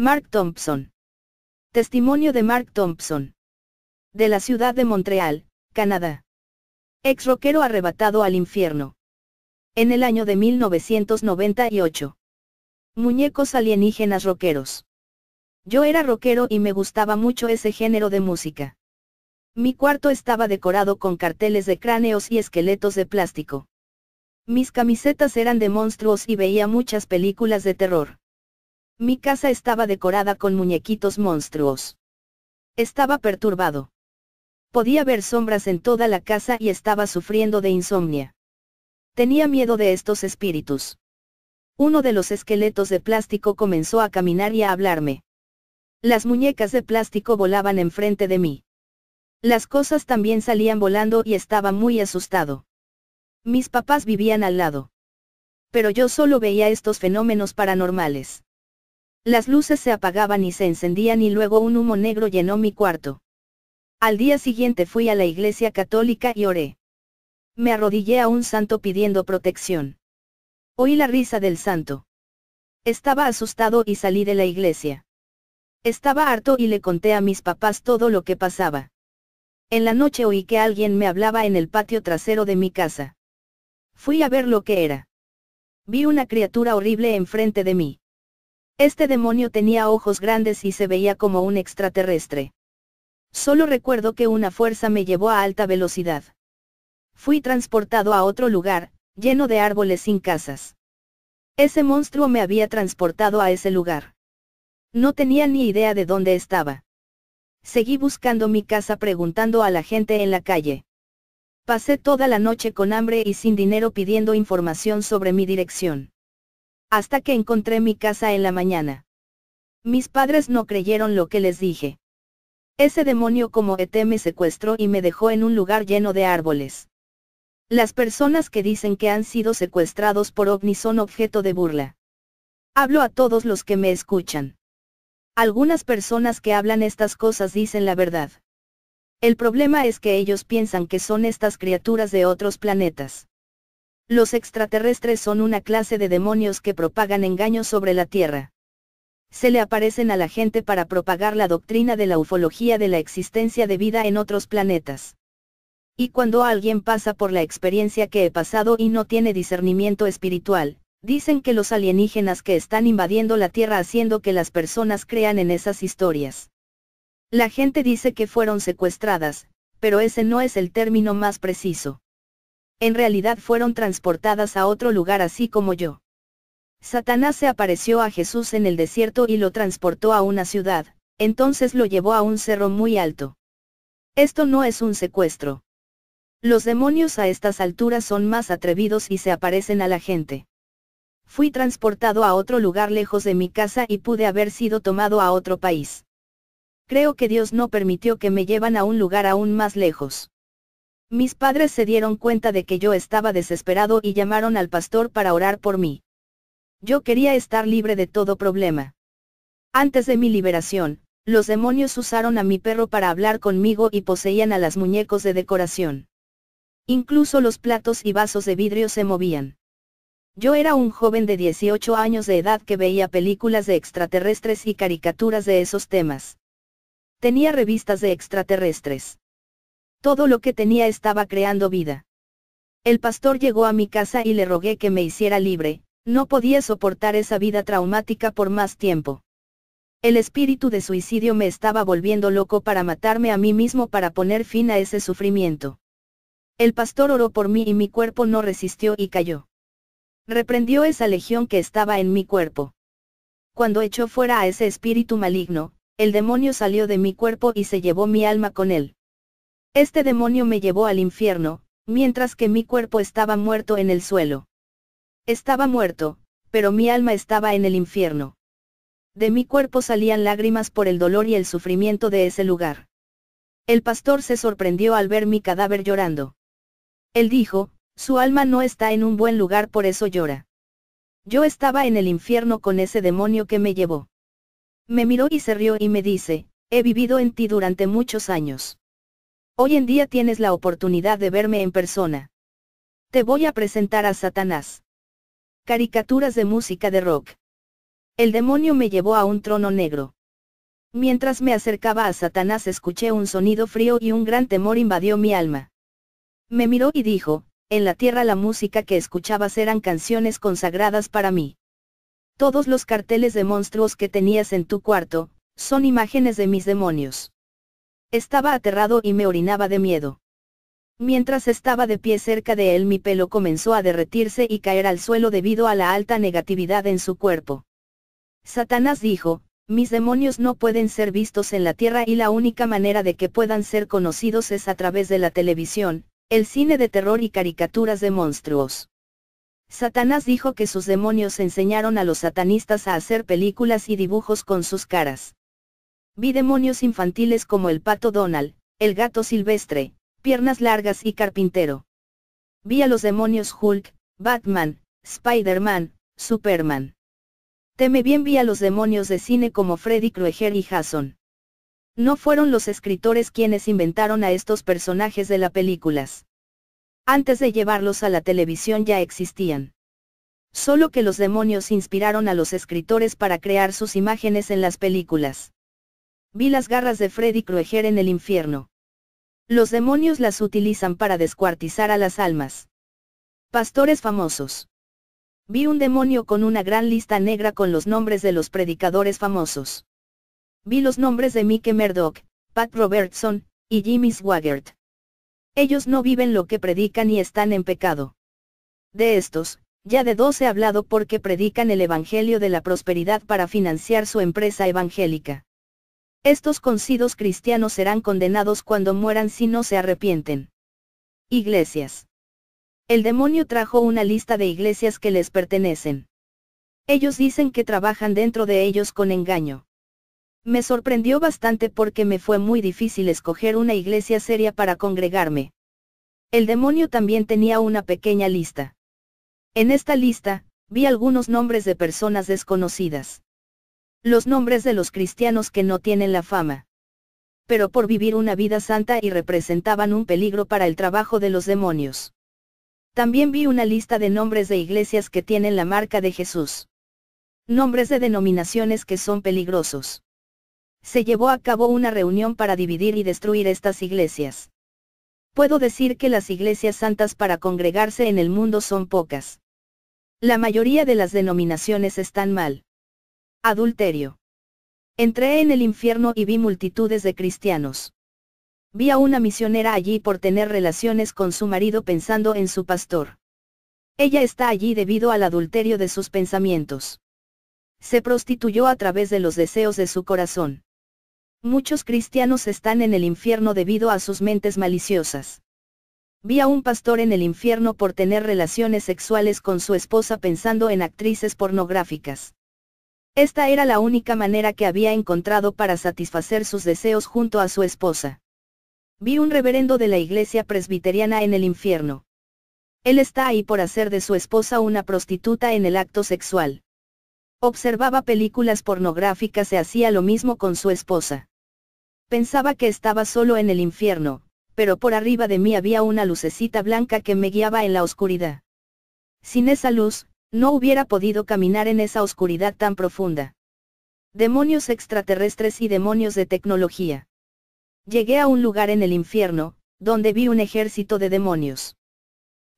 Mark Thompson. Testimonio de Mark Thompson. De la ciudad de Montreal, Canadá. Ex rockero arrebatado al infierno. En el año de 1998. Muñecos alienígenas rockeros. Yo era rockero y me gustaba mucho ese género de música. Mi cuarto estaba decorado con carteles de cráneos y esqueletos de plástico. Mis camisetas eran de monstruos y veía muchas películas de terror. Mi casa estaba decorada con muñequitos monstruos. Estaba perturbado. Podía ver sombras en toda la casa y estaba sufriendo de insomnia. Tenía miedo de estos espíritus. Uno de los esqueletos de plástico comenzó a caminar y a hablarme. Las muñecas de plástico volaban enfrente de mí. Las cosas también salían volando y estaba muy asustado. Mis papás vivían al lado. Pero yo solo veía estos fenómenos paranormales. Las luces se apagaban y se encendían y luego un humo negro llenó mi cuarto. Al día siguiente fui a la iglesia católica y oré. Me arrodillé a un santo pidiendo protección. Oí la risa del santo. Estaba asustado y salí de la iglesia. Estaba harto y le conté a mis papás todo lo que pasaba. En la noche oí que alguien me hablaba en el patio trasero de mi casa. Fui a ver lo que era. Vi una criatura horrible enfrente de mí. Este demonio tenía ojos grandes y se veía como un extraterrestre. Solo recuerdo que una fuerza me llevó a alta velocidad. Fui transportado a otro lugar, lleno de árboles sin casas. Ese monstruo me había transportado a ese lugar. No tenía ni idea de dónde estaba. Seguí buscando mi casa preguntando a la gente en la calle. Pasé toda la noche con hambre y sin dinero pidiendo información sobre mi dirección hasta que encontré mi casa en la mañana. Mis padres no creyeron lo que les dije. Ese demonio como ET me secuestró y me dejó en un lugar lleno de árboles. Las personas que dicen que han sido secuestrados por ovnis son objeto de burla. Hablo a todos los que me escuchan. Algunas personas que hablan estas cosas dicen la verdad. El problema es que ellos piensan que son estas criaturas de otros planetas. Los extraterrestres son una clase de demonios que propagan engaños sobre la Tierra. Se le aparecen a la gente para propagar la doctrina de la ufología de la existencia de vida en otros planetas. Y cuando alguien pasa por la experiencia que he pasado y no tiene discernimiento espiritual, dicen que los alienígenas que están invadiendo la Tierra haciendo que las personas crean en esas historias. La gente dice que fueron secuestradas, pero ese no es el término más preciso en realidad fueron transportadas a otro lugar así como yo. Satanás se apareció a Jesús en el desierto y lo transportó a una ciudad, entonces lo llevó a un cerro muy alto. Esto no es un secuestro. Los demonios a estas alturas son más atrevidos y se aparecen a la gente. Fui transportado a otro lugar lejos de mi casa y pude haber sido tomado a otro país. Creo que Dios no permitió que me llevan a un lugar aún más lejos. Mis padres se dieron cuenta de que yo estaba desesperado y llamaron al pastor para orar por mí. Yo quería estar libre de todo problema. Antes de mi liberación, los demonios usaron a mi perro para hablar conmigo y poseían a las muñecos de decoración. Incluso los platos y vasos de vidrio se movían. Yo era un joven de 18 años de edad que veía películas de extraterrestres y caricaturas de esos temas. Tenía revistas de extraterrestres. Todo lo que tenía estaba creando vida. El pastor llegó a mi casa y le rogué que me hiciera libre, no podía soportar esa vida traumática por más tiempo. El espíritu de suicidio me estaba volviendo loco para matarme a mí mismo para poner fin a ese sufrimiento. El pastor oró por mí y mi cuerpo no resistió y cayó. Reprendió esa legión que estaba en mi cuerpo. Cuando echó fuera a ese espíritu maligno, el demonio salió de mi cuerpo y se llevó mi alma con él. Este demonio me llevó al infierno, mientras que mi cuerpo estaba muerto en el suelo. Estaba muerto, pero mi alma estaba en el infierno. De mi cuerpo salían lágrimas por el dolor y el sufrimiento de ese lugar. El pastor se sorprendió al ver mi cadáver llorando. Él dijo, su alma no está en un buen lugar por eso llora. Yo estaba en el infierno con ese demonio que me llevó. Me miró y se rió y me dice, he vivido en ti durante muchos años. Hoy en día tienes la oportunidad de verme en persona. Te voy a presentar a Satanás. Caricaturas de música de rock. El demonio me llevó a un trono negro. Mientras me acercaba a Satanás escuché un sonido frío y un gran temor invadió mi alma. Me miró y dijo, en la tierra la música que escuchabas eran canciones consagradas para mí. Todos los carteles de monstruos que tenías en tu cuarto, son imágenes de mis demonios. Estaba aterrado y me orinaba de miedo. Mientras estaba de pie cerca de él mi pelo comenzó a derretirse y caer al suelo debido a la alta negatividad en su cuerpo. Satanás dijo, mis demonios no pueden ser vistos en la tierra y la única manera de que puedan ser conocidos es a través de la televisión, el cine de terror y caricaturas de monstruos. Satanás dijo que sus demonios enseñaron a los satanistas a hacer películas y dibujos con sus caras. Vi demonios infantiles como el pato Donald, el gato silvestre, piernas largas y carpintero. Vi a los demonios Hulk, Batman, Spider-Man, Superman. Teme bien vi a los demonios de cine como Freddy Krueger y Jason. No fueron los escritores quienes inventaron a estos personajes de las películas. Antes de llevarlos a la televisión ya existían. Solo que los demonios inspiraron a los escritores para crear sus imágenes en las películas. Vi las garras de Freddy Krueger en el infierno. Los demonios las utilizan para descuartizar a las almas. Pastores famosos. Vi un demonio con una gran lista negra con los nombres de los predicadores famosos. Vi los nombres de Mike Murdoch, Pat Robertson, y Jimmy Swaggart. Ellos no viven lo que predican y están en pecado. De estos, ya de dos he hablado porque predican el Evangelio de la Prosperidad para financiar su empresa evangélica. Estos concidos cristianos serán condenados cuando mueran si no se arrepienten. Iglesias. El demonio trajo una lista de iglesias que les pertenecen. Ellos dicen que trabajan dentro de ellos con engaño. Me sorprendió bastante porque me fue muy difícil escoger una iglesia seria para congregarme. El demonio también tenía una pequeña lista. En esta lista, vi algunos nombres de personas desconocidas. Los nombres de los cristianos que no tienen la fama. Pero por vivir una vida santa y representaban un peligro para el trabajo de los demonios. También vi una lista de nombres de iglesias que tienen la marca de Jesús. Nombres de denominaciones que son peligrosos. Se llevó a cabo una reunión para dividir y destruir estas iglesias. Puedo decir que las iglesias santas para congregarse en el mundo son pocas. La mayoría de las denominaciones están mal. Adulterio. Entré en el infierno y vi multitudes de cristianos. Vi a una misionera allí por tener relaciones con su marido pensando en su pastor. Ella está allí debido al adulterio de sus pensamientos. Se prostituyó a través de los deseos de su corazón. Muchos cristianos están en el infierno debido a sus mentes maliciosas. Vi a un pastor en el infierno por tener relaciones sexuales con su esposa pensando en actrices pornográficas. Esta era la única manera que había encontrado para satisfacer sus deseos junto a su esposa. Vi un reverendo de la iglesia presbiteriana en el infierno. Él está ahí por hacer de su esposa una prostituta en el acto sexual. Observaba películas pornográficas y hacía lo mismo con su esposa. Pensaba que estaba solo en el infierno, pero por arriba de mí había una lucecita blanca que me guiaba en la oscuridad. Sin esa luz, no hubiera podido caminar en esa oscuridad tan profunda. Demonios extraterrestres y demonios de tecnología. Llegué a un lugar en el infierno, donde vi un ejército de demonios.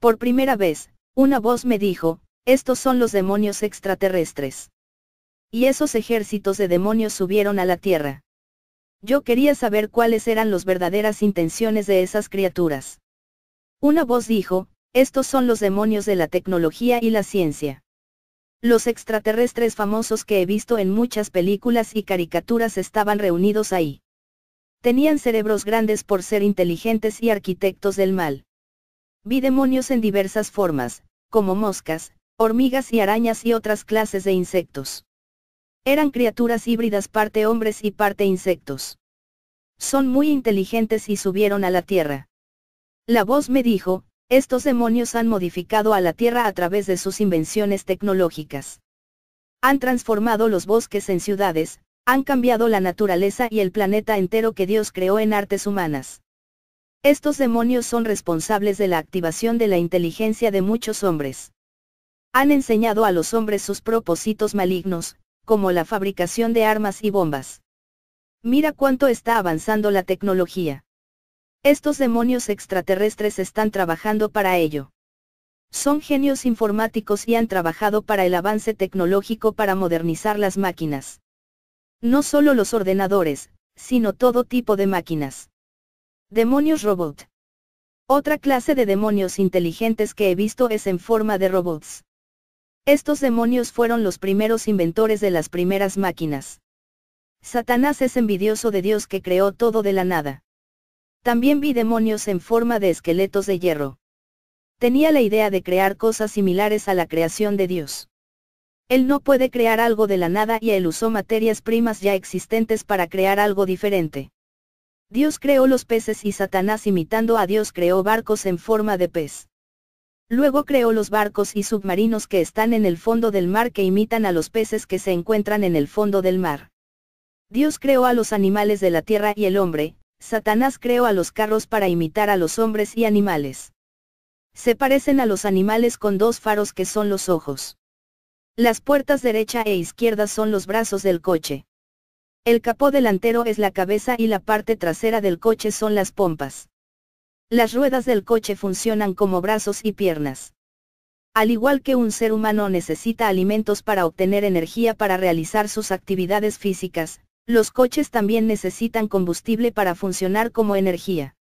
Por primera vez, una voz me dijo, estos son los demonios extraterrestres. Y esos ejércitos de demonios subieron a la tierra. Yo quería saber cuáles eran las verdaderas intenciones de esas criaturas. Una voz dijo, estos son los demonios de la tecnología y la ciencia. Los extraterrestres famosos que he visto en muchas películas y caricaturas estaban reunidos ahí. Tenían cerebros grandes por ser inteligentes y arquitectos del mal. Vi demonios en diversas formas, como moscas, hormigas y arañas y otras clases de insectos. Eran criaturas híbridas parte hombres y parte insectos. Son muy inteligentes y subieron a la Tierra. La voz me dijo, estos demonios han modificado a la Tierra a través de sus invenciones tecnológicas. Han transformado los bosques en ciudades, han cambiado la naturaleza y el planeta entero que Dios creó en artes humanas. Estos demonios son responsables de la activación de la inteligencia de muchos hombres. Han enseñado a los hombres sus propósitos malignos, como la fabricación de armas y bombas. Mira cuánto está avanzando la tecnología. Estos demonios extraterrestres están trabajando para ello. Son genios informáticos y han trabajado para el avance tecnológico para modernizar las máquinas. No solo los ordenadores, sino todo tipo de máquinas. Demonios robot. Otra clase de demonios inteligentes que he visto es en forma de robots. Estos demonios fueron los primeros inventores de las primeras máquinas. Satanás es envidioso de Dios que creó todo de la nada. También vi demonios en forma de esqueletos de hierro. Tenía la idea de crear cosas similares a la creación de Dios. Él no puede crear algo de la nada y él usó materias primas ya existentes para crear algo diferente. Dios creó los peces y Satanás imitando a Dios creó barcos en forma de pez. Luego creó los barcos y submarinos que están en el fondo del mar que imitan a los peces que se encuentran en el fondo del mar. Dios creó a los animales de la tierra y el hombre, Satanás creó a los carros para imitar a los hombres y animales. Se parecen a los animales con dos faros que son los ojos. Las puertas derecha e izquierda son los brazos del coche. El capó delantero es la cabeza y la parte trasera del coche son las pompas. Las ruedas del coche funcionan como brazos y piernas. Al igual que un ser humano necesita alimentos para obtener energía para realizar sus actividades físicas, los coches también necesitan combustible para funcionar como energía.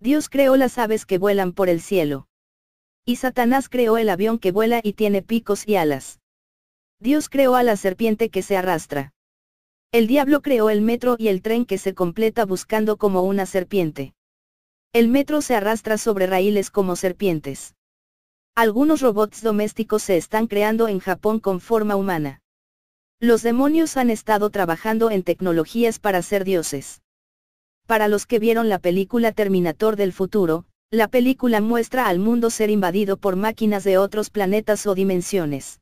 Dios creó las aves que vuelan por el cielo. Y Satanás creó el avión que vuela y tiene picos y alas. Dios creó a la serpiente que se arrastra. El diablo creó el metro y el tren que se completa buscando como una serpiente. El metro se arrastra sobre raíles como serpientes. Algunos robots domésticos se están creando en Japón con forma humana. Los demonios han estado trabajando en tecnologías para ser dioses. Para los que vieron la película Terminator del futuro, la película muestra al mundo ser invadido por máquinas de otros planetas o dimensiones.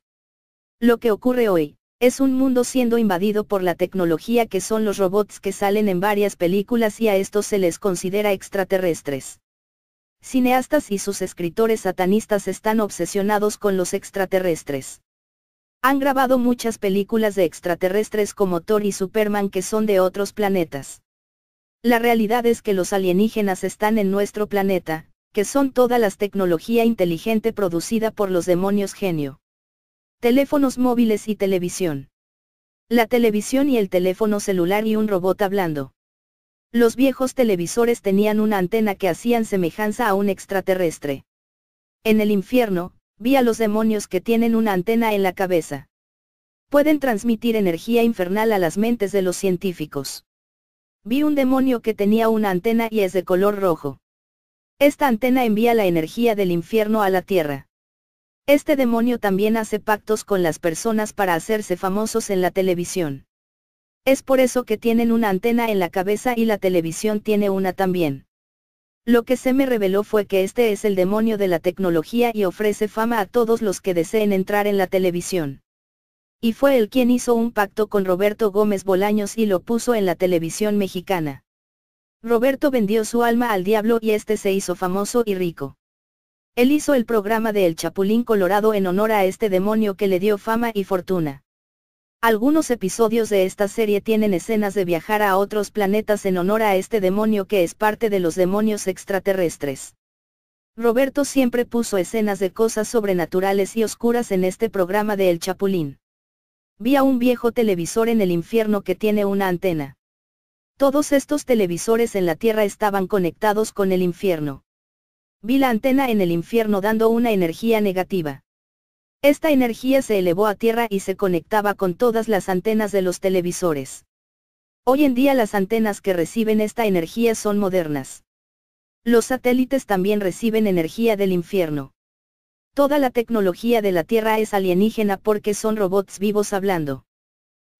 Lo que ocurre hoy, es un mundo siendo invadido por la tecnología que son los robots que salen en varias películas y a estos se les considera extraterrestres. Cineastas y sus escritores satanistas están obsesionados con los extraterrestres. Han grabado muchas películas de extraterrestres como Thor y Superman que son de otros planetas. La realidad es que los alienígenas están en nuestro planeta, que son toda la tecnología inteligente producida por los demonios genio. Teléfonos móviles y televisión. La televisión y el teléfono celular y un robot hablando. Los viejos televisores tenían una antena que hacían semejanza a un extraterrestre. En el infierno, Vi a los demonios que tienen una antena en la cabeza. Pueden transmitir energía infernal a las mentes de los científicos. Vi un demonio que tenía una antena y es de color rojo. Esta antena envía la energía del infierno a la tierra. Este demonio también hace pactos con las personas para hacerse famosos en la televisión. Es por eso que tienen una antena en la cabeza y la televisión tiene una también. Lo que se me reveló fue que este es el demonio de la tecnología y ofrece fama a todos los que deseen entrar en la televisión. Y fue él quien hizo un pacto con Roberto Gómez Bolaños y lo puso en la televisión mexicana. Roberto vendió su alma al diablo y este se hizo famoso y rico. Él hizo el programa de El Chapulín Colorado en honor a este demonio que le dio fama y fortuna. Algunos episodios de esta serie tienen escenas de viajar a otros planetas en honor a este demonio que es parte de los demonios extraterrestres. Roberto siempre puso escenas de cosas sobrenaturales y oscuras en este programa de El Chapulín. Vi a un viejo televisor en el infierno que tiene una antena. Todos estos televisores en la Tierra estaban conectados con el infierno. Vi la antena en el infierno dando una energía negativa. Esta energía se elevó a tierra y se conectaba con todas las antenas de los televisores. Hoy en día las antenas que reciben esta energía son modernas. Los satélites también reciben energía del infierno. Toda la tecnología de la Tierra es alienígena porque son robots vivos hablando.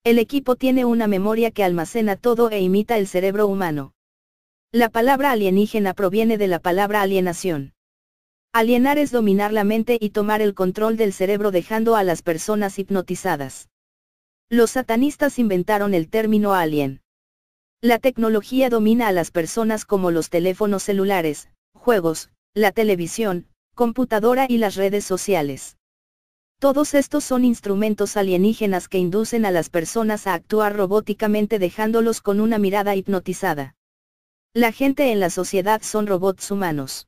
El equipo tiene una memoria que almacena todo e imita el cerebro humano. La palabra alienígena proviene de la palabra alienación. Alienar es dominar la mente y tomar el control del cerebro dejando a las personas hipnotizadas. Los satanistas inventaron el término alien. La tecnología domina a las personas como los teléfonos celulares, juegos, la televisión, computadora y las redes sociales. Todos estos son instrumentos alienígenas que inducen a las personas a actuar robóticamente dejándolos con una mirada hipnotizada. La gente en la sociedad son robots humanos.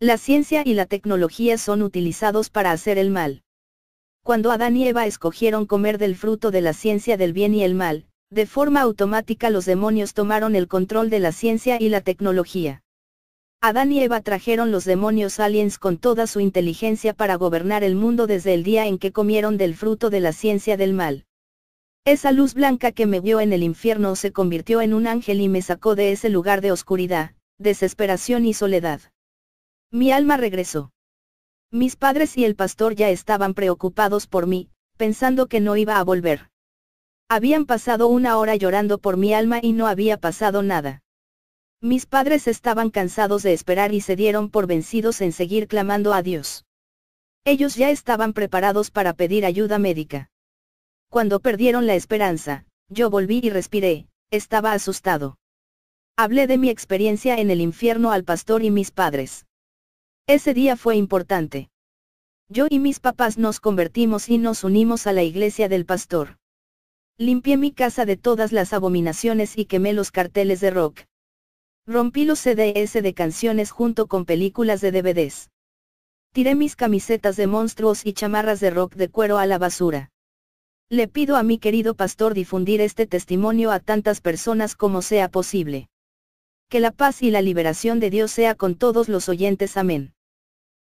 La ciencia y la tecnología son utilizados para hacer el mal. Cuando Adán y Eva escogieron comer del fruto de la ciencia del bien y el mal, de forma automática los demonios tomaron el control de la ciencia y la tecnología. Adán y Eva trajeron los demonios aliens con toda su inteligencia para gobernar el mundo desde el día en que comieron del fruto de la ciencia del mal. Esa luz blanca que me vio en el infierno se convirtió en un ángel y me sacó de ese lugar de oscuridad, desesperación y soledad. Mi alma regresó. Mis padres y el pastor ya estaban preocupados por mí, pensando que no iba a volver. Habían pasado una hora llorando por mi alma y no había pasado nada. Mis padres estaban cansados de esperar y se dieron por vencidos en seguir clamando a Dios. Ellos ya estaban preparados para pedir ayuda médica. Cuando perdieron la esperanza, yo volví y respiré, estaba asustado. Hablé de mi experiencia en el infierno al pastor y mis padres. Ese día fue importante. Yo y mis papás nos convertimos y nos unimos a la iglesia del pastor. Limpié mi casa de todas las abominaciones y quemé los carteles de rock. Rompí los CDS de canciones junto con películas de DVDs. Tiré mis camisetas de monstruos y chamarras de rock de cuero a la basura. Le pido a mi querido pastor difundir este testimonio a tantas personas como sea posible. Que la paz y la liberación de Dios sea con todos los oyentes. Amén.